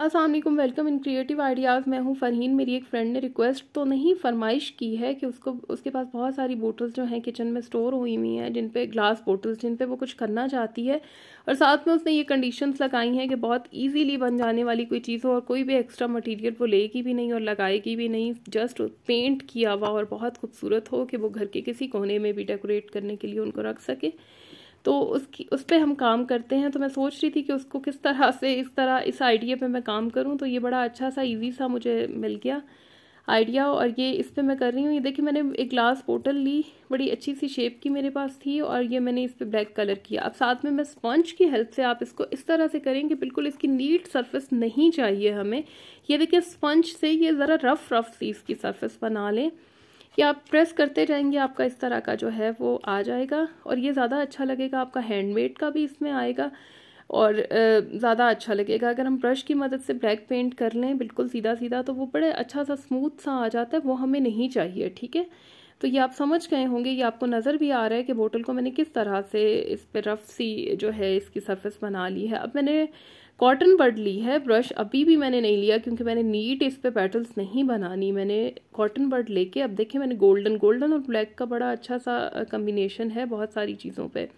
Aslam welcome in creative ideas मैं हूँ फरहीन मेरी एक फ्रेंड ने रिक्वेस्ट तो नहीं फरमाइश की है कि उसको उसके पास बहुत सारी बोटल्स जो हैं किचन में स्टोर हुई हुई हैं जिन पे ग्लास बोटल्स जिन पे वो कुछ करना चाहती है और साथ में उसने ये कंडीशंस लगाई हैं कि बहुत इजीली बन जाने वाली कोई चीज़ हो और कोई भी एक्स्ट्रा मटीरियल वो लेगी भी नहीं और लगाएगी भी नहीं जस्ट पेंट किया हुआ और बहुत खूबसूरत हो कि वो घर के किसी कोने में भी डेकोरेट करने के लिए उनको रख सके तो उसकी उस पर हम काम करते हैं तो मैं सोच रही थी कि उसको किस तरह से इस तरह इस आइडिया पे मैं काम करूँ तो ये बड़ा अच्छा सा इजी सा मुझे मिल गया आइडिया और ये इस पर मैं कर रही हूँ ये देखिए मैंने एक ग्लास बोटल ली बड़ी अच्छी सी शेप की मेरे पास थी और ये मैंने इस पर ब्लैक कलर किया अब साथ में मैं स्पंज की हेल्प से आप इसको इस तरह से करें कि बिल्कुल इसकी नीट सरफेस नहीं चाहिए हमें ये देखिए स्पंज से ये ज़रा रफ़ रफ़ सी इसकी सरफेस बना लें कि आप प्रेस करते रहेंगे आपका इस तरह का जो है वो आ जाएगा और ये ज़्यादा अच्छा लगेगा आपका हैंडमेड का भी इसमें आएगा और ज़्यादा अच्छा लगेगा अगर हम ब्रश की मदद से ब्लैक पेंट कर लें बिल्कुल सीधा सीधा तो वो बड़े अच्छा सा स्मूथ सा आ जाता है वो हमें नहीं चाहिए ठीक है तो ये आप समझ गए होंगे ये आपको नज़र भी आ रहा है कि बोतल को मैंने किस तरह से इस पर रफ सी जो है इसकी सरफेस बना ली है अब मैंने कॉटन बड ली है ब्रश अभी भी मैंने नहीं लिया क्योंकि मैंने नीट इस पर पेटल्स नहीं बनानी मैंने कॉटन बड लेके अब देखिए मैंने गोल्डन गोल्डन और ब्लैक का बड़ा अच्छा सा कम्बिनेशन है बहुत सारी चीज़ों पे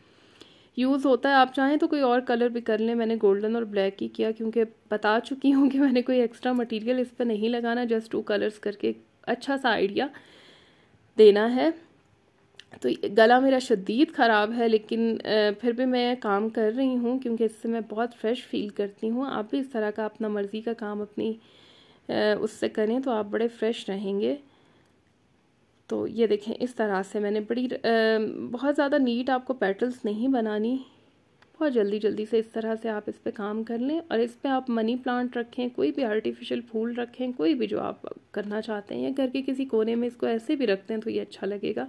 यूज़ होता है आप चाहें तो कोई और कलर भी कर लें मैंने गोल्डन और ब्लैक ही किया क्योंकि बता चुकी हूँ कि मैंने कोई एक्स्ट्रा मटीरियल इस पर नहीं लगाना जस्ट टू कलर्स करके अच्छा सा आइडिया देना है तो गला मेरा शदीद ख़राब है लेकिन फिर भी मैं काम कर रही हूँ क्योंकि इससे मैं बहुत फ्रेश फील करती हूँ आप भी इस तरह का अपना मर्ज़ी का काम अपनी उससे करें तो आप बड़े फ्रेश रहेंगे तो ये देखें इस तरह से मैंने बड़ी बहुत ज़्यादा नीट आपको पेटल्स नहीं बनानी बहुत जल्दी जल्दी से इस तरह से आप इस पर काम कर लें और इस पर आप मनी प्लांट रखें कोई भी आर्टिफिशियल फूल रखें कोई भी जो आप करना चाहते हैं या घर के किसी कोने में इसको ऐसे भी रखते हैं तो ये अच्छा लगेगा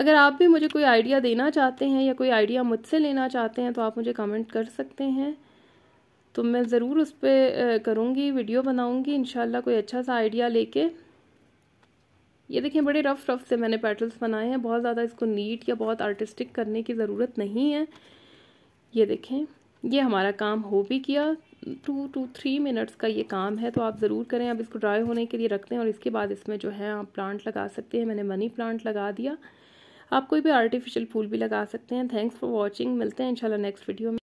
अगर आप भी मुझे कोई आइडिया देना चाहते हैं या कोई आइडिया मुझसे लेना चाहते हैं तो आप मुझे कमेंट कर सकते हैं तो मैं ज़रूर उस पर करूँगी वीडियो बनाऊँगी इन कोई अच्छा सा आइडिया लेके ये देखिए बड़े रफ़ रफ़ से मैंने पेटल्स बनाए हैं बहुत ज़्यादा इसको नीट या बहुत आर्टिस्टिक करने की ज़रूरत नहीं है ये देखें ये हमारा काम हो भी किया टू टू थ्री मिनट्स का ये काम है तो आप ज़रूर करें अब इसको ड्राई होने के लिए रखते हैं और इसके बाद इसमें जो है आप प्लांट लगा सकते हैं मैंने मनी प्लांट लगा दिया आप कोई भी आर्टिफिशियल फूल भी लगा सकते हैं थैंक्स फॉर वॉचिंग मिलते हैं इंशाल्लाह नेक्स्ट वीडियो में